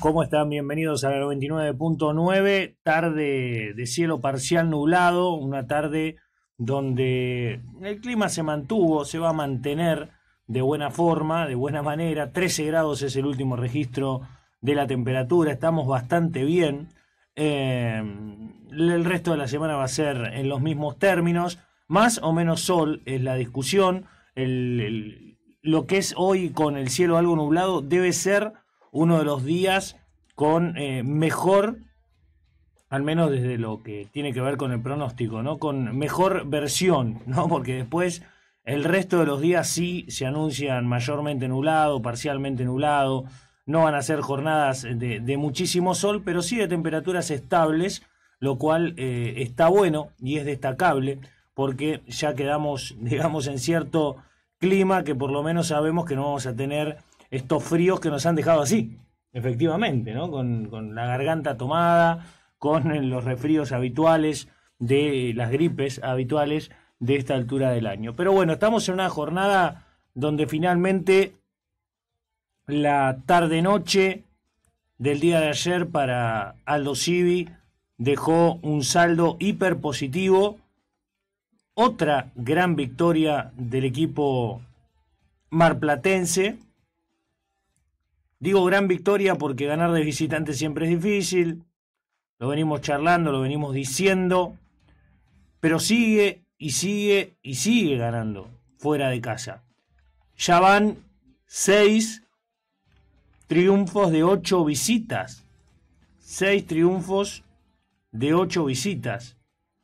¿cómo están? Bienvenidos a la 99.9, tarde de cielo parcial nublado, una tarde donde el clima se mantuvo, se va a mantener de buena forma, de buena manera, 13 grados es el último registro de la temperatura, estamos bastante bien, eh, el resto de la semana va a ser en los mismos términos, más o menos sol es la discusión, lo que es hoy con el cielo algo nublado debe ser uno de los días con eh, mejor, al menos desde lo que tiene que ver con el pronóstico, ¿no? Con mejor versión, ¿no? Porque después el resto de los días sí se anuncian mayormente nublado, parcialmente nublado. No van a ser jornadas de, muchísimo sol, pero sí de temperaturas estables, lo cual eh, está bueno y es destacable porque ya quedamos, digamos, en cierto clima que por lo menos sabemos que no vamos a tener estos fríos que nos han dejado así, efectivamente, ¿no? Con, con la garganta tomada, con los refríos habituales de las gripes habituales de esta altura del año. Pero bueno, estamos en una jornada donde finalmente la tarde-noche del día de ayer para Aldo Civi dejó un saldo hiper positivo Otra gran victoria del equipo marplatense Digo gran victoria porque ganar de visitante siempre es difícil, lo venimos charlando, lo venimos diciendo, pero sigue y sigue y sigue ganando fuera de casa. Ya van seis triunfos de ocho visitas. Seis triunfos de ocho visitas.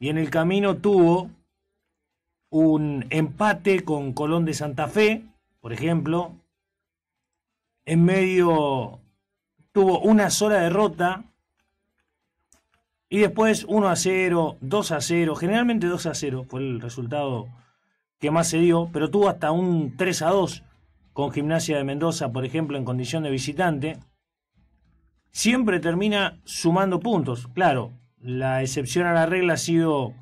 Y en el camino tuvo un empate con Colón de Santa Fe, por ejemplo, en medio tuvo una sola derrota y después 1 a 0, 2 a 0, generalmente 2 a 0 fue el resultado que más se dio, pero tuvo hasta un 3 a 2 con Gimnasia de Mendoza, por ejemplo, en condición de visitante. Siempre termina sumando puntos, claro, la excepción a la regla ha sido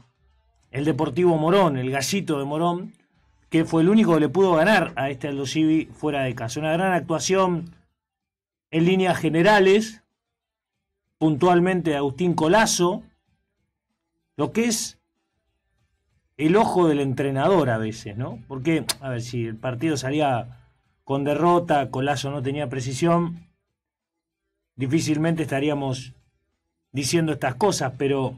el Deportivo Morón, el gallito de Morón, que fue el único que le pudo ganar a este Aldo Civi fuera de casa. Una gran actuación en líneas generales, puntualmente de Agustín Colazo, lo que es el ojo del entrenador a veces, ¿no? Porque, a ver, si el partido salía con derrota, Colazo no tenía precisión, difícilmente estaríamos diciendo estas cosas, pero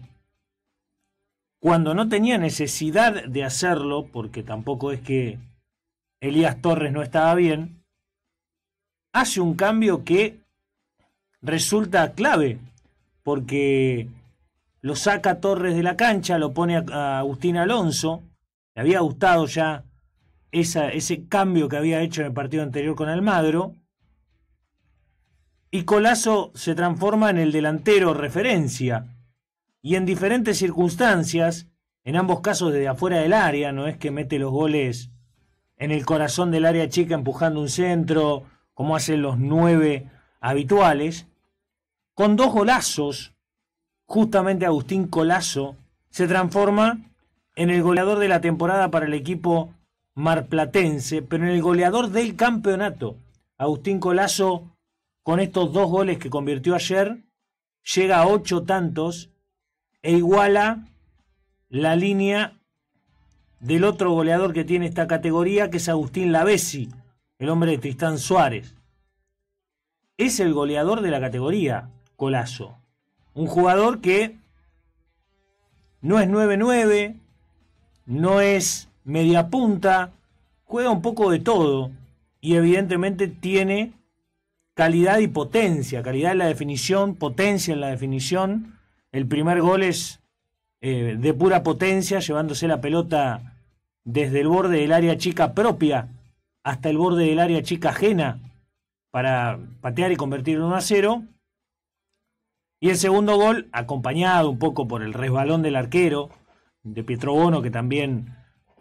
cuando no tenía necesidad de hacerlo, porque tampoco es que Elías Torres no estaba bien, hace un cambio que resulta clave, porque lo saca Torres de la cancha, lo pone a Agustín Alonso, le había gustado ya ese cambio que había hecho en el partido anterior con Almagro, y Colazo se transforma en el delantero referencia y en diferentes circunstancias, en ambos casos desde afuera del área, no es que mete los goles en el corazón del área chica empujando un centro, como hacen los nueve habituales, con dos golazos, justamente Agustín Colazo se transforma en el goleador de la temporada para el equipo marplatense, pero en el goleador del campeonato. Agustín Colazo, con estos dos goles que convirtió ayer, llega a ocho tantos e iguala la línea del otro goleador que tiene esta categoría, que es Agustín Lavesi, el hombre de Tristán Suárez. Es el goleador de la categoría, Colazo. Un jugador que no es 9-9, no es media punta, juega un poco de todo y evidentemente tiene calidad y potencia, calidad en la definición, potencia en la definición el primer gol es eh, de pura potencia, llevándose la pelota desde el borde del área chica propia hasta el borde del área chica ajena para patear y convertirlo en 1 a 0. Y el segundo gol, acompañado un poco por el resbalón del arquero, de Pietrobono, que también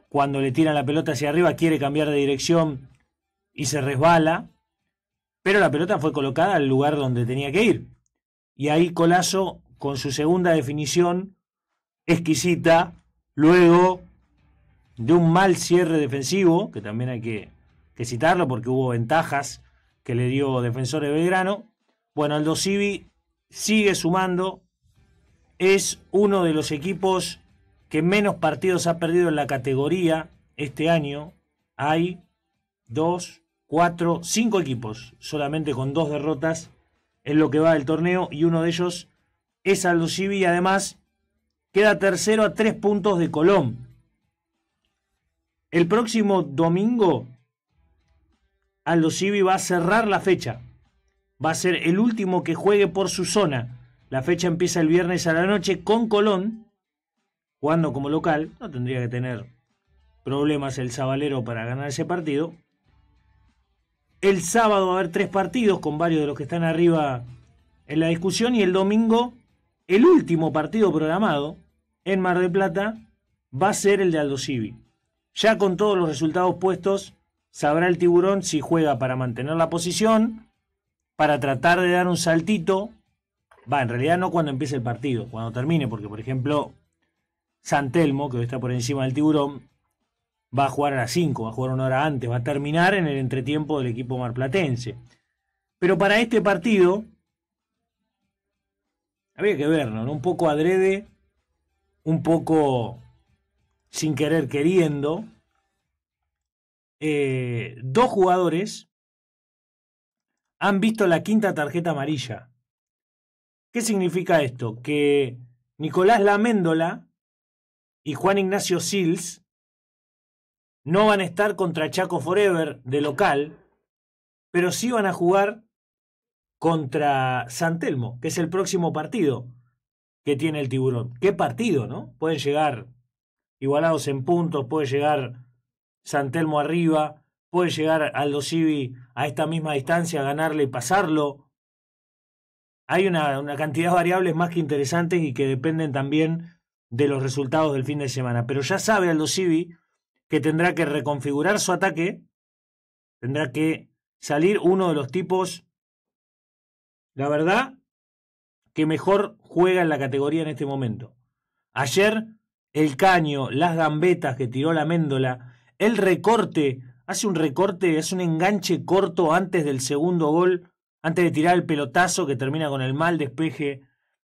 cuando le tiran la pelota hacia arriba quiere cambiar de dirección y se resbala. Pero la pelota fue colocada al lugar donde tenía que ir. Y ahí Colazo con su segunda definición exquisita, luego de un mal cierre defensivo, que también hay que, citarlo porque hubo ventajas que le dio de Belgrano. Bueno, Aldo Civi sigue sumando, es uno de los equipos que menos partidos ha perdido en la categoría este año. Hay dos, cuatro, cinco equipos solamente con dos derrotas en lo que va del torneo y uno de ellos es Aldo y además queda tercero a tres puntos de Colón. El próximo domingo, Aldo Civi va a cerrar la fecha. Va a ser el último que juegue por su zona. La fecha empieza el viernes a la noche con Colón, jugando como local. No tendría que tener problemas el Zabalero para ganar ese partido. El sábado va a haber tres partidos con varios de los que están arriba en la discusión y el domingo el último partido programado en Mar del Plata va a ser el de Aldo Civi. Ya con todos los resultados puestos, sabrá el tiburón si juega para mantener la posición, para tratar de dar un saltito. Va, en realidad no cuando empiece el partido, cuando termine, porque por ejemplo, San Telmo, que hoy está por encima del tiburón, va a jugar a las 5, va a jugar una hora antes, va a terminar en el entretiempo del equipo marplatense. Pero para este partido, había que verlo, ¿no? Un poco adrede, un poco sin querer queriendo. Eh, dos jugadores han visto la quinta tarjeta amarilla. ¿Qué significa esto? Que Nicolás Laméndola y Juan Ignacio Sils no van a estar contra Chaco Forever de local, pero sí van a jugar contra Santelmo, que es el próximo partido que tiene el tiburón. ¿Qué partido, no? Pueden llegar igualados en puntos, puede llegar Santelmo arriba, puede llegar Aldo Civi a esta misma distancia, ganarle y pasarlo. Hay una, una cantidad de variables más que interesantes y que dependen también de los resultados del fin de semana. Pero ya sabe Aldo Civi que tendrá que reconfigurar su ataque, tendrá que salir uno de los tipos la verdad, que mejor juega en la categoría en este momento. Ayer, el caño, las gambetas que tiró la méndola, el recorte, hace un recorte, hace un enganche corto antes del segundo gol, antes de tirar el pelotazo que termina con el mal despeje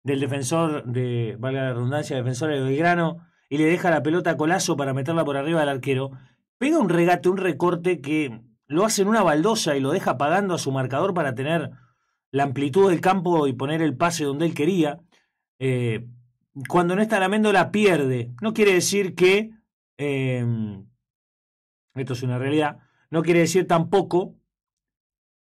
del defensor de, valga la redundancia, defensor de Belgrano, y le deja la pelota a Colazo para meterla por arriba del arquero. Pega un regate, un recorte que lo hace en una baldosa y lo deja pagando a su marcador para tener la amplitud del campo y poner el pase donde él quería. Eh, cuando no está la pierde. No quiere decir que. Em, esto es una realidad. No quiere decir tampoco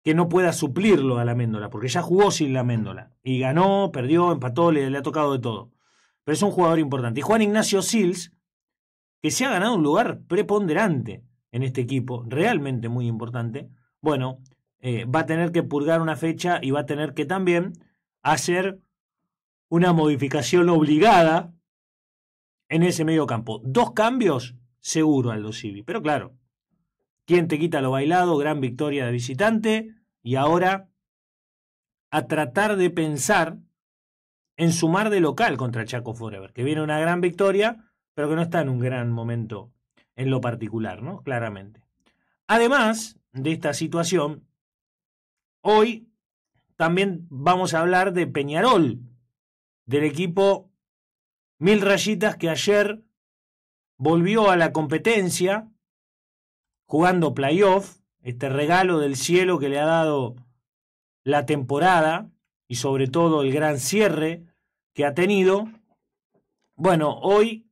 que no pueda suplirlo a la Méndola, porque ya jugó sin la Méndola. Y ganó, perdió, empató, le, ha tocado de todo. Pero es un jugador importante. Y Juan Ignacio Sils, que se ha ganado un lugar preponderante en este equipo, realmente muy importante. Bueno, eh, va a tener que purgar una fecha y va a tener que también hacer una modificación obligada en ese medio campo. Dos cambios seguro Aldo Civi, pero claro, ¿quién te quita lo bailado? Gran victoria de visitante y ahora a tratar de pensar en sumar de local contra Chaco Forever, que viene una gran victoria, pero que no está en un gran momento en lo particular, ¿no? Claramente. Además de esta situación, Hoy también vamos a hablar de Peñarol, del equipo Mil Rayitas que ayer volvió a la competencia jugando playoff, este regalo del cielo que le ha dado la temporada y sobre todo el gran cierre que ha tenido. Bueno, hoy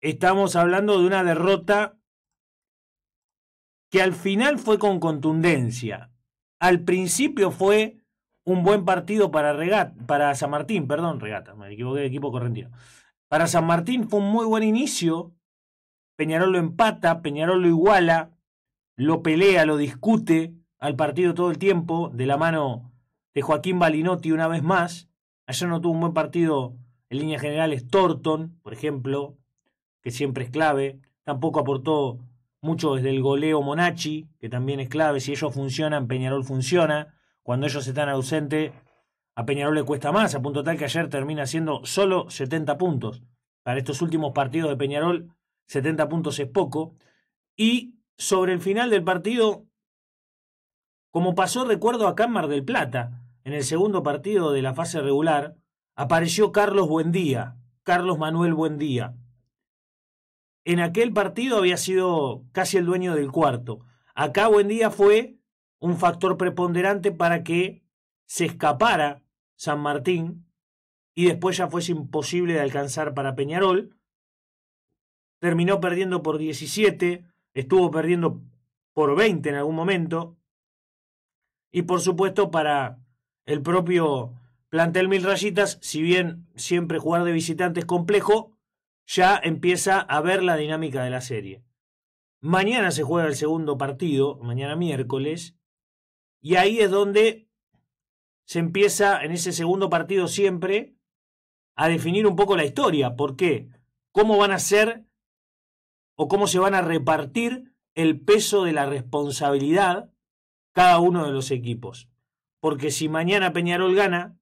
estamos hablando de una derrota que al final fue con contundencia al principio fue un buen partido para, para San Martín, perdón, regata, me equivoqué de equipo correntino. Para San Martín fue un muy buen inicio. Peñarol lo empata, Peñarol lo iguala, lo pelea, lo discute al partido todo el tiempo, de la mano de Joaquín Balinotti una vez más. Ayer no tuvo un buen partido en líneas generales Thornton, por ejemplo, que siempre es clave. Tampoco aportó mucho desde el goleo Monachi, que también es clave, si ellos funcionan, Peñarol funciona, cuando ellos están ausentes, a Peñarol le cuesta más, a punto tal que ayer termina siendo solo 70 puntos. Para estos últimos partidos de Peñarol, 70 puntos es poco. Y sobre el final del partido, como pasó recuerdo a Cámar del Plata, en el segundo partido de la fase regular, apareció Carlos Buendía, Carlos Manuel Buendía, en aquel partido había sido casi el dueño del cuarto. Acá día fue un factor preponderante para que se escapara San Martín y después ya fuese imposible de alcanzar para Peñarol. Terminó perdiendo por 17, estuvo perdiendo por 20 en algún momento. Y por supuesto para el propio plantel Mil Rayitas, si bien siempre jugar de visitante es complejo, ya empieza a ver la dinámica de la serie. Mañana se juega el segundo partido, mañana miércoles, y ahí es donde se empieza en ese segundo partido siempre a definir un poco la historia. ¿Por qué? ¿Cómo van a ser o cómo se van a repartir el peso de la responsabilidad cada uno de los equipos? Porque si mañana Peñarol gana,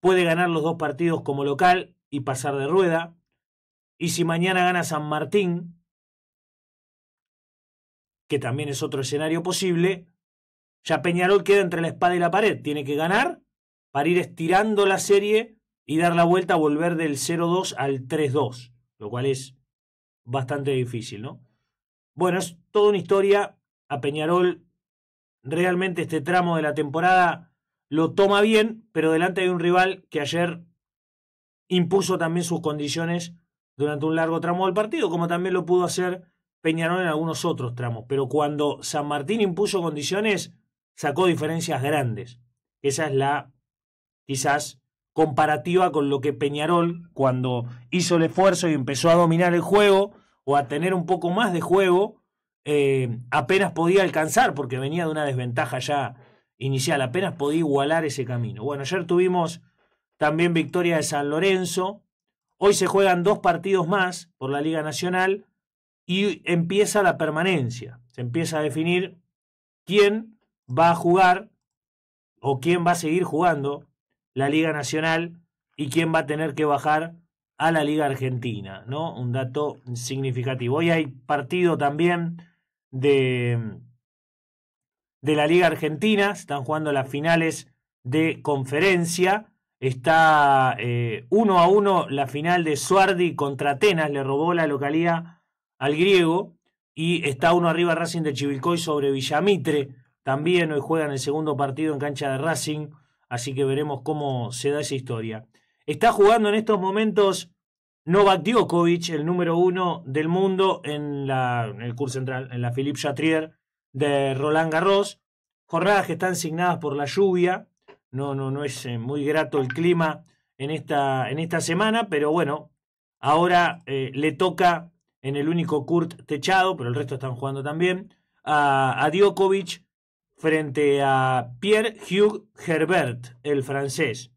puede ganar los dos partidos como local y pasar de rueda. Y si mañana gana San Martín, que también es otro escenario posible, ya Peñarol queda entre la espada y la pared. Tiene que ganar para ir estirando la serie y dar la vuelta, volver del 0-2 al 3-2, lo cual es bastante difícil, ¿no? Bueno, es toda una historia. A Peñarol realmente este tramo de la temporada lo toma bien, pero delante de un rival que ayer impuso también sus condiciones durante un largo tramo del partido, como también lo pudo hacer Peñarol en algunos otros tramos. Pero cuando San Martín impuso condiciones, sacó diferencias grandes. Esa es la, quizás, comparativa con lo que Peñarol, cuando hizo el esfuerzo y empezó a dominar el juego o a tener un poco más de juego, eh, apenas podía alcanzar, porque venía de una desventaja ya inicial, apenas podía igualar ese camino. Bueno, ayer tuvimos también victoria de San Lorenzo, Hoy se juegan dos partidos más por la Liga Nacional y empieza la permanencia. Se empieza a definir quién va a jugar o quién va a seguir jugando la Liga Nacional y quién va a tener que bajar a la Liga Argentina, ¿no? Un dato significativo. Hoy hay partido también de, de la Liga Argentina, están jugando las finales de conferencia Está eh, uno a uno la final de Suardi contra Atenas, le robó la localía al griego. Y está uno arriba Racing de Chivilcoy sobre Villamitre. También hoy juegan el segundo partido en cancha de Racing. Así que veremos cómo se da esa historia. Está jugando en estos momentos Novak Djokovic, el número uno del mundo en, la, el curso central, en la Philippe Chatrier de Roland Garros. Jornadas que están asignadas por la lluvia no, no, no es eh, muy grato el clima en esta, en esta semana, pero bueno, ahora eh, le toca en el único Kurt techado, pero el resto están jugando también, a, Djokovic frente a Pierre hugues Herbert, el francés.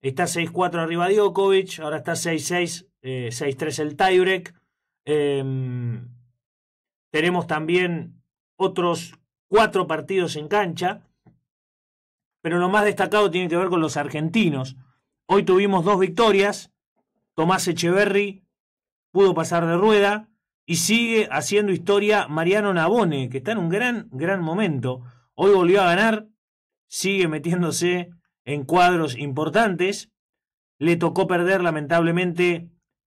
Está 6-4 arriba Djokovic, ahora está 6-6, 6-3 eh, el tiebreak. Em, tenemos también otros cuatro partidos en cancha pero lo más destacado tiene que ver con los argentinos. Hoy tuvimos dos victorias, Tomás Echeverry pudo pasar de rueda y sigue haciendo historia Mariano Nabone, que está en un gran, gran momento. Hoy volvió a ganar, sigue metiéndose en cuadros importantes. Le tocó perder lamentablemente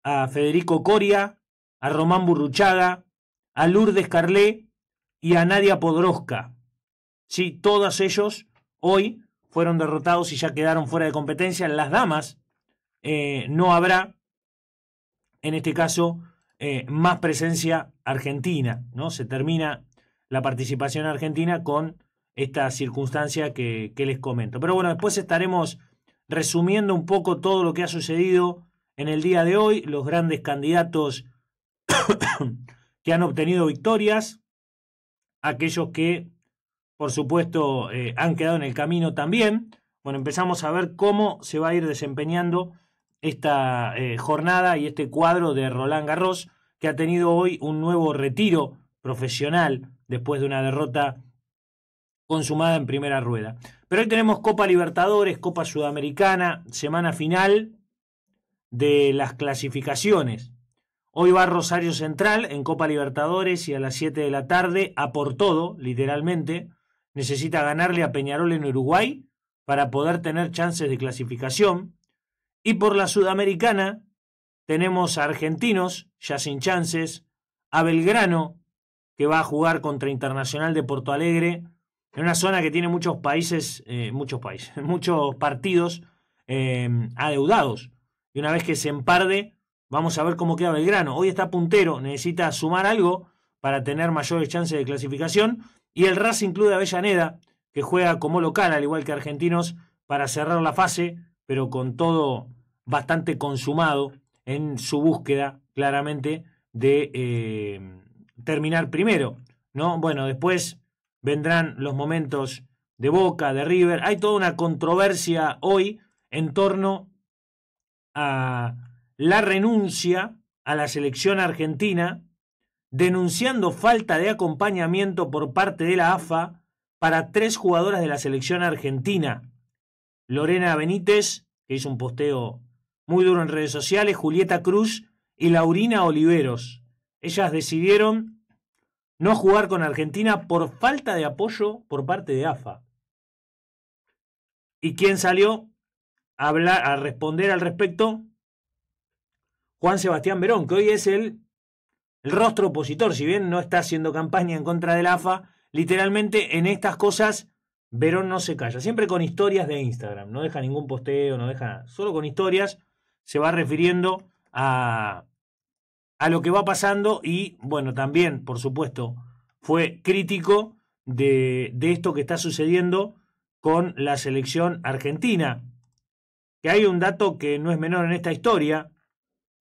a Federico Coria, a Román Burruchaga, a Lourdes Carlé y a Nadia Podroska. Sí, todos ellos hoy fueron derrotados y ya quedaron fuera de competencia. Las damas eh, no habrá, en este caso, eh, más presencia argentina. ¿no? Se termina la participación argentina con esta circunstancia que, que les comento. Pero bueno, después estaremos resumiendo un poco todo lo que ha sucedido en el día de hoy, los grandes candidatos que han obtenido victorias, aquellos que por supuesto, eh, han quedado en el camino también. Bueno, empezamos a ver cómo se va a ir desempeñando esta eh, jornada y este cuadro de Roland Garros, que ha tenido hoy un nuevo retiro profesional después de una derrota consumada en primera rueda. Pero hoy tenemos Copa Libertadores, Copa Sudamericana, semana final de las clasificaciones. Hoy va Rosario Central en Copa Libertadores y a las 7 de la tarde a por todo, literalmente, necesita ganarle a Peñarol en Uruguay para poder tener chances de clasificación. Y por la Sudamericana tenemos a Argentinos, ya sin chances, a Belgrano, que va a jugar contra Internacional de Porto Alegre, en una zona que tiene muchos países, eh, muchos países, muchos partidos em, adeudados. Y una vez que se emparde, vamos a ver cómo queda Belgrano. Hoy está puntero, necesita sumar algo para tener mayores chances de clasificación y el Racing incluye a Avellaneda, que juega como local, al igual que Argentinos, para cerrar la fase, pero con todo bastante consumado en su búsqueda, claramente, de eh, terminar primero. ¿no? Bueno, después vendrán los momentos de Boca, de River. Hay toda una controversia hoy en torno a la renuncia a la selección argentina denunciando falta de acompañamiento por parte de la AFA para tres jugadoras de la selección argentina. Lorena Benítez, que hizo un posteo muy duro en redes sociales, Julieta Cruz y Laurina Oliveros. Ellas decidieron no jugar con Argentina por falta de apoyo por parte de AFA. ¿Y quién salió a, a responder al respecto? Juan Sebastián Verón, que hoy es el el rostro opositor, si bien no está haciendo campaña en contra del AFA, literalmente en estas cosas Verón no se calla, siempre con historias de Instagram, no deja ningún posteo, no deja nada, solo con historias se va refiriendo a, a lo que va pasando y bueno, también, por supuesto, fue crítico de esto que está sucediendo con la selección argentina. Que hay un dato que no es menor en esta historia,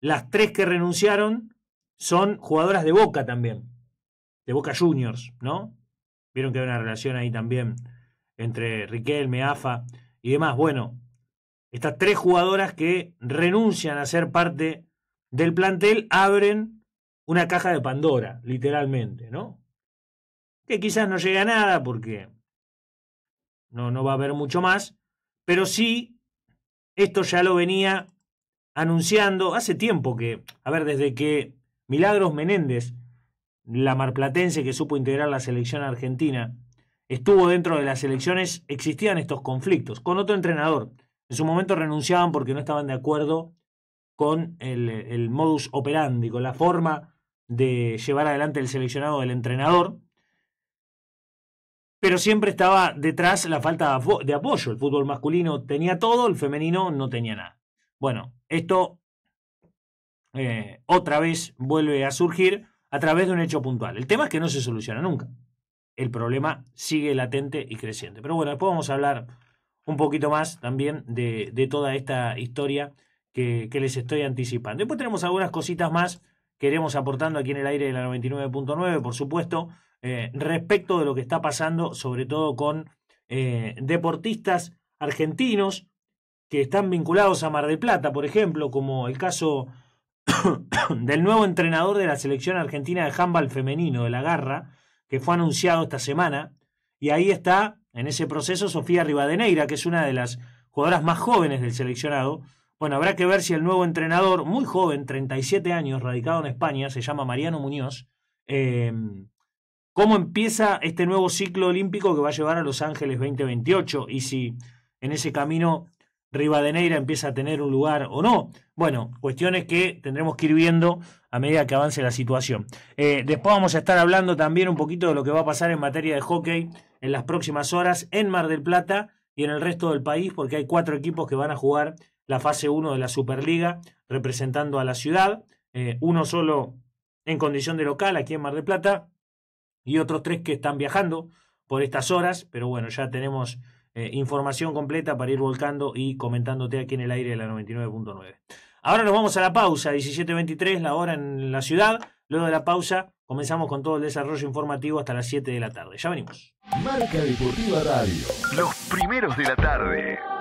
las tres que renunciaron son jugadoras de Boca también, de Boca Juniors, ¿no? Vieron que hay una relación ahí también entre Riquelme, AFA y demás. Bueno, estas tres jugadoras que renuncian a ser parte del plantel abren una caja de Pandora, literalmente, ¿no? Que quizás no llegue a nada porque no, no va a haber mucho más, pero sí, esto ya lo venía anunciando hace tiempo que, a ver, desde que Milagros Menéndez, la marplatense que supo integrar la selección argentina, estuvo dentro de las selecciones, existían estos conflictos con otro entrenador. En su momento renunciaban porque no estaban de acuerdo con el, el modus operandi, con la forma de llevar adelante el seleccionado del entrenador, pero siempre estaba detrás la falta de apoyo. El fútbol masculino tenía todo, el femenino no tenía nada. Bueno, esto eh, otra vez vuelve a surgir a través de un hecho puntual. El tema es que no se soluciona nunca. El problema sigue latente y creciente. Pero bueno, después vamos a hablar un poquito más también de, toda esta historia que, les estoy anticipando. Después tenemos algunas cositas más que iremos aportando aquí en el aire de la 99.9, por supuesto, eh, respecto de lo que está pasando, sobre todo con eh, deportistas argentinos que están vinculados a Mar del Plata, por ejemplo, como el caso del nuevo entrenador de la selección argentina de handball femenino de la Garra, que fue anunciado esta semana. Y ahí está, en ese proceso, Sofía Rivadeneira, que es una de las jugadoras más jóvenes del seleccionado. Bueno, habrá que ver si el nuevo entrenador, muy joven, 37 años, radicado en España, se llama Mariano Muñoz, eh, cómo empieza este nuevo ciclo olímpico que va a llevar a Los Ángeles 2028 y si en ese camino Rivadeneira empieza a tener un lugar o no. Bueno, cuestiones que tendremos que ir viendo a medida que avance la situación. Eh, después vamos a estar hablando también un poquito de lo que va a pasar en materia de hockey en las próximas horas en Mar del Plata y en el resto del país, porque hay cuatro equipos que van a jugar la fase 1 de la Superliga representando a la ciudad. Eh, uno solo en condición de local aquí en Mar del Plata y otros tres que están viajando por estas horas, pero bueno, ya tenemos eh, información completa para ir volcando y comentándote aquí en el aire de la 99.9. Ahora nos vamos a la pausa, 17.23, la hora en la ciudad. Luego de la pausa, comenzamos con todo el desarrollo informativo hasta las 7 de la tarde. Ya venimos. Marca Deportiva Radio. Los primeros de la tarde.